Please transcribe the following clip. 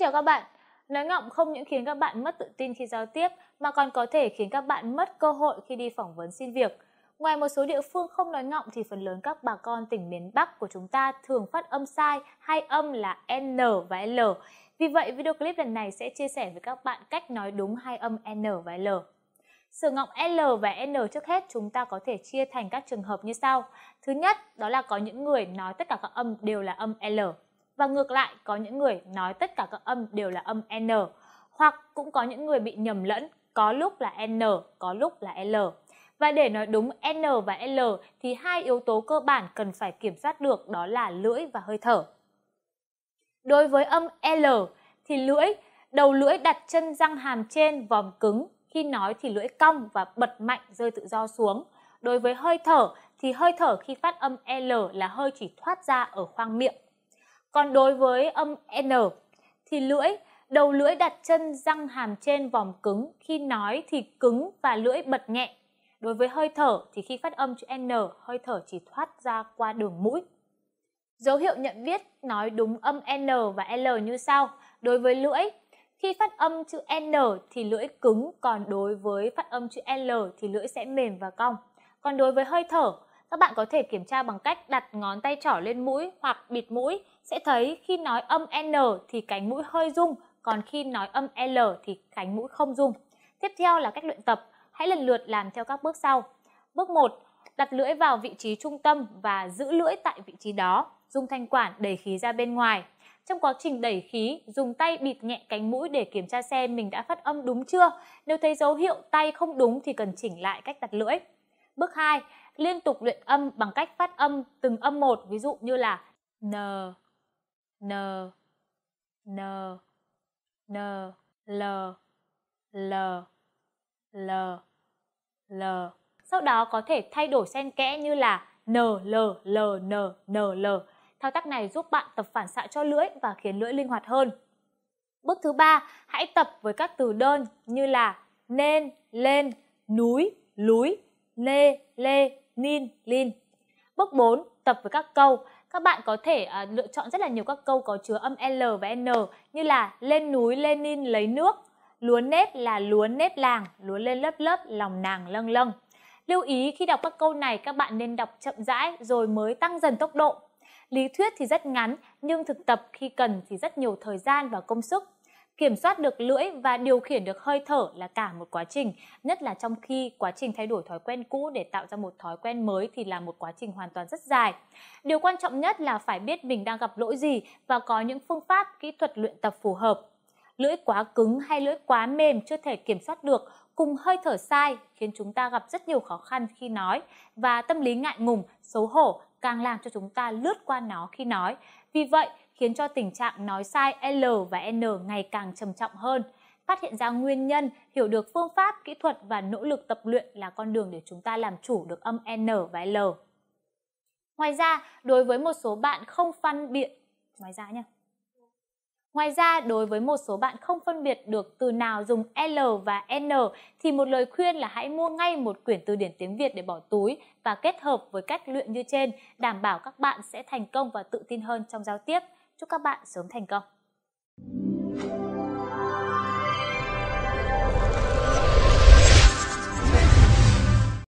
chào các bạn, nói ngọng không những khiến các bạn mất tự tin khi giao tiếp mà còn có thể khiến các bạn mất cơ hội khi đi phỏng vấn xin việc. Ngoài một số địa phương không nói ngọng thì phần lớn các bà con tỉnh miền Bắc của chúng ta thường phát âm sai hai âm là N và L. Vì vậy, video clip lần này sẽ chia sẻ với các bạn cách nói đúng hai âm N và L. Sử ngọng L và N trước hết chúng ta có thể chia thành các trường hợp như sau. Thứ nhất, đó là có những người nói tất cả các âm đều là âm L và ngược lại có những người nói tất cả các âm đều là âm N hoặc cũng có những người bị nhầm lẫn có lúc là N, có lúc là L. Và để nói đúng N và L thì hai yếu tố cơ bản cần phải kiểm soát được đó là lưỡi và hơi thở. Đối với âm L thì lưỡi, đầu lưỡi đặt chân răng hàm trên vòng cứng, khi nói thì lưỡi cong và bật mạnh rơi tự do xuống. Đối với hơi thở thì hơi thở khi phát âm L là hơi chỉ thoát ra ở khoang miệng. Còn đối với âm N thì lưỡi, đầu lưỡi đặt chân răng hàm trên vòng cứng, khi nói thì cứng và lưỡi bật nhẹ. Đối với hơi thở thì khi phát âm chữ N, hơi thở chỉ thoát ra qua đường mũi. Dấu hiệu nhận biết nói đúng âm N và L như sau. Đối với lưỡi, khi phát âm chữ N thì lưỡi cứng, còn đối với phát âm chữ L thì lưỡi sẽ mềm và cong. Còn đối với hơi thở, các bạn có thể kiểm tra bằng cách đặt ngón tay trỏ lên mũi hoặc bịt mũi, sẽ thấy khi nói âm N thì cánh mũi hơi rung, còn khi nói âm L thì cánh mũi không rung. Tiếp theo là cách luyện tập, hãy lần lượt làm theo các bước sau. Bước 1, đặt lưỡi vào vị trí trung tâm và giữ lưỡi tại vị trí đó, dùng thanh quản đẩy khí ra bên ngoài. Trong quá trình đẩy khí, dùng tay bịt nhẹ cánh mũi để kiểm tra xem mình đã phát âm đúng chưa. Nếu thấy dấu hiệu tay không đúng thì cần chỉnh lại cách đặt lưỡi. Bước 2, liên tục luyện âm bằng cách phát âm từng âm một ví dụ như là n n n n l l l l sau đó có thể thay đổi xen kẽ như là n l l n n l thao tác này giúp bạn tập phản xạ cho lưỡi và khiến lưỡi linh hoạt hơn bước thứ ba hãy tập với các từ đơn như là nên lên núi lúi lê lê nin, lin. Bước 4, tập với các câu. Các bạn có thể à, lựa chọn rất là nhiều các câu có chứa âm L và N như là lên núi lên nin lấy nước, lúa nếp là lúa nếp làng, lúa lên lớp lớp lòng nàng lâng lâng. Lưu ý khi đọc các câu này các bạn nên đọc chậm rãi rồi mới tăng dần tốc độ. Lý thuyết thì rất ngắn nhưng thực tập khi cần thì rất nhiều thời gian và công sức. Kiểm soát được lưỡi và điều khiển được hơi thở là cả một quá trình, nhất là trong khi quá trình thay đổi thói quen cũ để tạo ra một thói quen mới thì là một quá trình hoàn toàn rất dài. Điều quan trọng nhất là phải biết mình đang gặp lỗi gì và có những phương pháp, kỹ thuật luyện tập phù hợp. Lưỡi quá cứng hay lưỡi quá mềm chưa thể kiểm soát được cùng hơi thở sai khiến chúng ta gặp rất nhiều khó khăn khi nói và tâm lý ngại ngùng, xấu hổ càng làm cho chúng ta lướt qua nó khi nói. Vì vậy, khiến cho tình trạng nói sai L và N ngày càng trầm trọng hơn. Phát hiện ra nguyên nhân, hiểu được phương pháp, kỹ thuật và nỗ lực tập luyện là con đường để chúng ta làm chủ được âm N và L. Ngoài ra, đối với một số bạn không phân biệt, ngoài ra nhé. Ngoài ra, đối với một số bạn không phân biệt được từ nào dùng L và N thì một lời khuyên là hãy mua ngay một quyển từ điển tiếng Việt để bỏ túi và kết hợp với cách luyện như trên, đảm bảo các bạn sẽ thành công và tự tin hơn trong giao tiếp. Chúc các bạn sớm thành công!